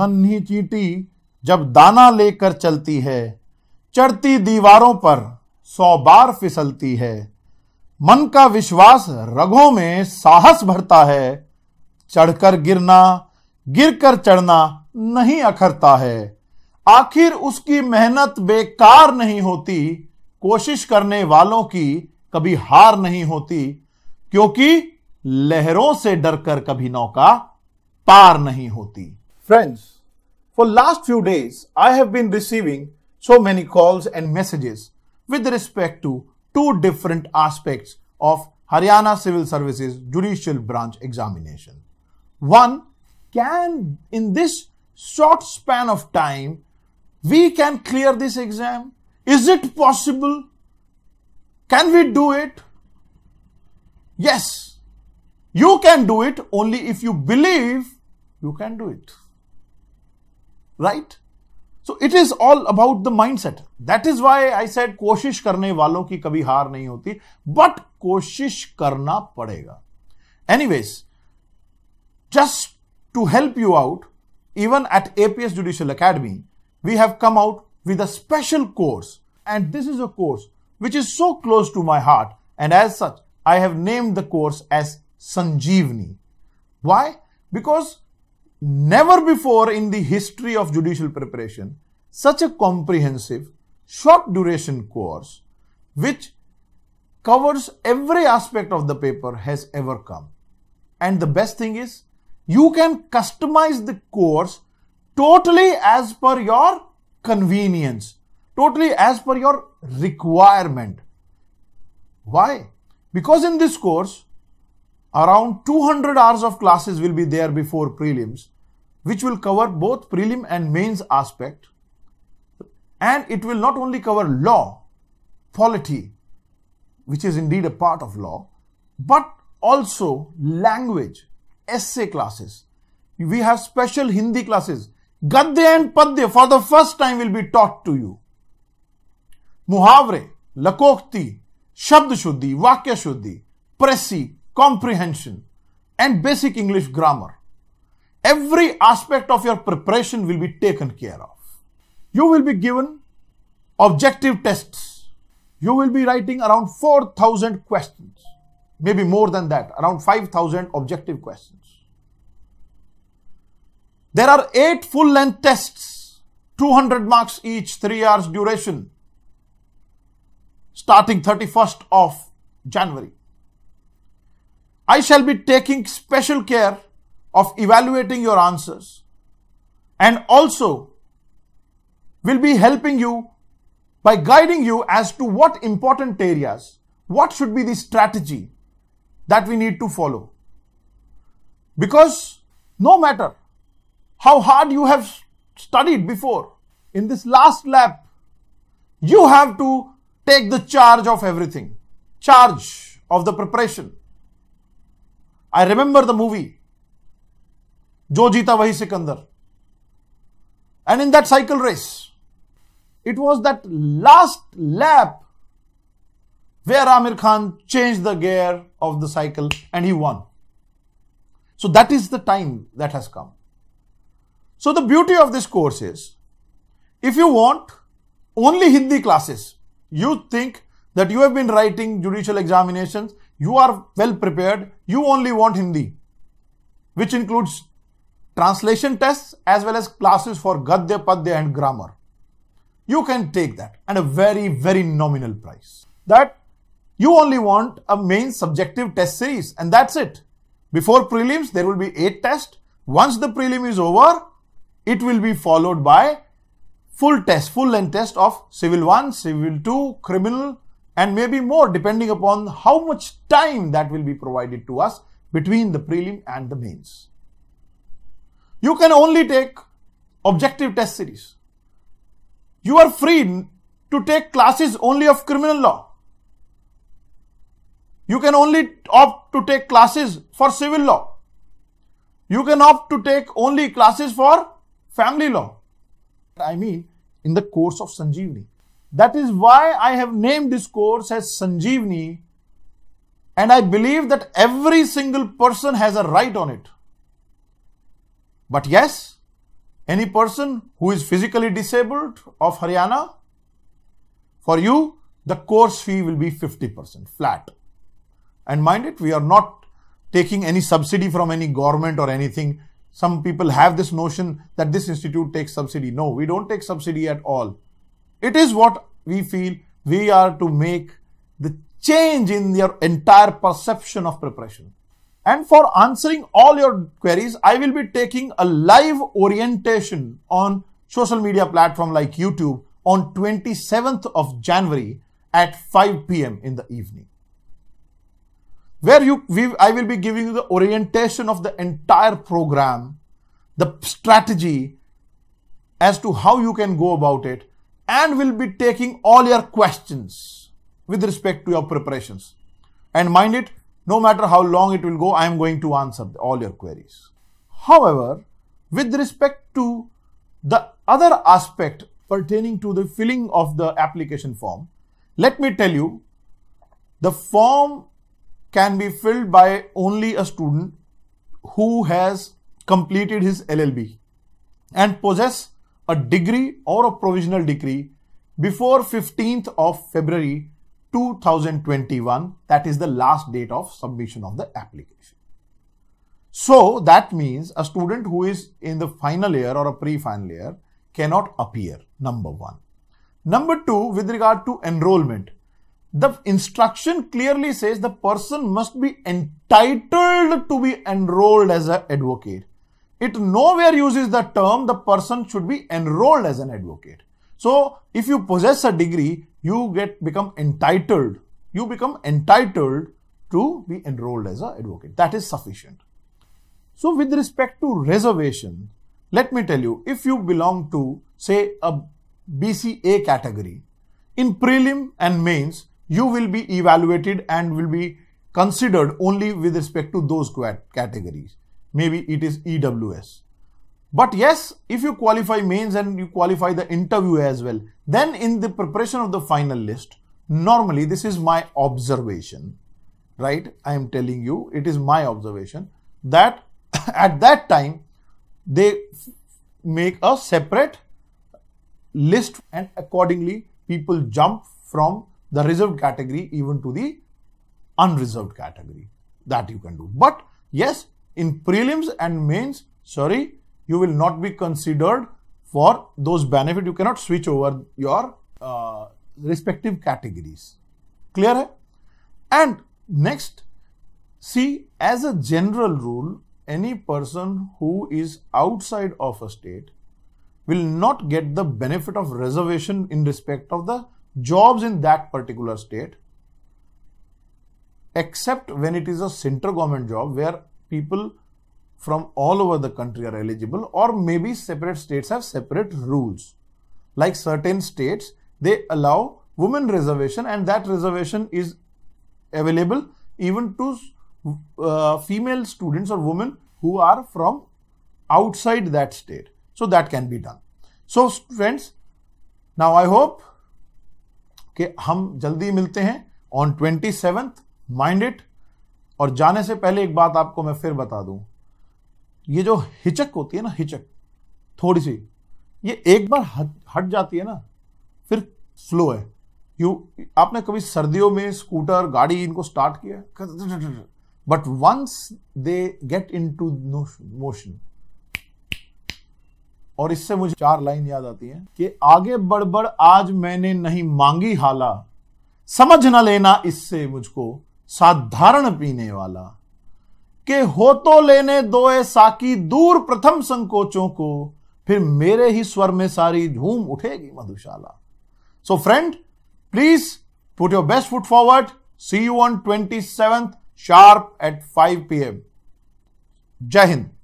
नन्ही चीटी जब दाना लेकर चलती है चढ़ती दीवारों पर सौ बार फिसलती है मन का विश्वास रगों में साहस भरता है चढ़कर गिरना गिरकर चढ़ना नहीं अखरता है आखिर उसकी मेहनत बेकार नहीं होती कोशिश करने वालों की कभी हार नहीं होती क्योंकि लहरों से डरकर कभी नौका पार नहीं होती Friends, for last few days, I have been receiving so many calls and messages with respect to two different aspects of Haryana Civil Services Judicial Branch examination. One, can in this short span of time, we can clear this exam? Is it possible? Can we do it? Yes, you can do it only if you believe you can do it right? So it is all about the mindset. That is why I said कोशिश करने वालों की कभी हार नहीं होती but कोशिश करना पड़ेगा anyways just to help you out even at APS judicial academy we have come out with a special course and this is a course which is so close to my heart and as such I have named the course as Sanjeevani why because Never before in the history of judicial preparation, such a comprehensive, short duration course, which covers every aspect of the paper, has ever come. And the best thing is, you can customize the course totally as per your convenience, totally as per your requirement. Why? Because in this course, around 200 hours of classes will be there before prelims which will cover both prelim and mains aspect and it will not only cover law, polity, which is indeed a part of law, but also language, essay classes. We have special Hindi classes. Gadya and Padya for the first time will be taught to you. Muhavre, Lakokti, Shabd Shuddhi, Vakya Shuddhi, Presi, Comprehension and basic English grammar. Every aspect of your preparation will be taken care of. You will be given objective tests. You will be writing around 4,000 questions, maybe more than that, around 5,000 objective questions. There are eight full length tests, 200 marks each, three hours duration, starting 31st of January. I shall be taking special care of evaluating your answers and also will be helping you by guiding you as to what important areas, what should be the strategy that we need to follow. Because no matter how hard you have studied before, in this last lap, you have to take the charge of everything, charge of the preparation. I remember the movie Jo Jeeta Wahi Sikandar and in that cycle race it was that last lap where Aamir Khan change the gear of the cycle and he won so that is the time that has come so the beauty of this course is if you want only Hindi classes you think that you have been writing judicial examination you are well prepare you only want Hindi which includes translation tests as well as classes for Gadya, Padya and grammar. You can take that at a very, very nominal price. That you only want a main subjective test series and that's it. Before prelims, there will be eight tests. Once the prelim is over, it will be followed by full test, full length test of civil 1, civil 2, criminal and maybe more depending upon how much time that will be provided to us between the prelim and the mains. You can only take objective test series. You are free to take classes only of criminal law. You can only opt to take classes for civil law. You can opt to take only classes for family law. I mean, in the course of Sanjeevni. That is why I have named this course as Sanjeevni, And I believe that every single person has a right on it. But yes, any person who is physically disabled of Haryana, for you, the course fee will be 50% flat. And mind it, we are not taking any subsidy from any government or anything. Some people have this notion that this institute takes subsidy. No, we don't take subsidy at all. It is what we feel we are to make the change in their entire perception of preparation. And for answering all your queries, I will be taking a live orientation on social media platform like YouTube on 27th of January at 5 p.m. in the evening. Where you, we, I will be giving you the orientation of the entire program, the strategy as to how you can go about it, and will be taking all your questions with respect to your preparations. And mind it, no matter how long it will go, I am going to answer all your queries. However, with respect to the other aspect pertaining to the filling of the application form, let me tell you, the form can be filled by only a student who has completed his LLB and possess a degree or a provisional degree before 15th of February 2021 that is the last date of submission of the application so that means a student who is in the final year or a pre-final year cannot appear number one number two with regard to enrollment the instruction clearly says the person must be entitled to be enrolled as an advocate it nowhere uses the term the person should be enrolled as an advocate so if you possess a degree you get become entitled, you become entitled to be enrolled as an advocate. That is sufficient. So with respect to reservation, let me tell you, if you belong to say a BCA category, in prelim and mains, you will be evaluated and will be considered only with respect to those categories. Maybe it is EWS. But yes, if you qualify mains and you qualify the interview as well, then in the preparation of the final list, normally this is my observation, right? I am telling you, it is my observation that at that time they make a separate list and accordingly people jump from the reserved category even to the unreserved category that you can do. But yes, in prelims and mains, sorry, you will not be considered for those benefit you cannot switch over your uh, respective categories clear hai? and next see as a general rule any person who is outside of a state will not get the benefit of reservation in respect of the jobs in that particular state except when it is a center government job where people from all over the country are eligible or maybe separate states have separate rules. Like certain states, they allow women reservation and that reservation is available even to uh, female students or women who are from outside that state. So that can be done. So friends, now I hope कि हम जल्दी मिलते हैं on twenty seventh mind it और जाने से पहले एक बात आपको मैं फिर बता दूं ये जो हिचक होती है ना हिचक थोड़ी सी ये एक बार हट हट जाती है ना फिर स्लो है यू आपने कभी सर्दियों में स्कूटर गाड़ी इनको स्टार्ट किया but once they get into motion और इससे मुझे चार लाइन याद आती है कि आगे बढ़ बढ़ आज मैंने नहीं मांगी हाला समझ ना लेना इससे मुझको साधारण पीने वाला कि हो तो लेने दो ए साकी दूर प्रथम संकोचों को फिर मेरे ही स्वर में सारी झूम उठेगी मधुशाला so friend please put your best foot forward see you on twenty seventh sharp at five P M जय हिंद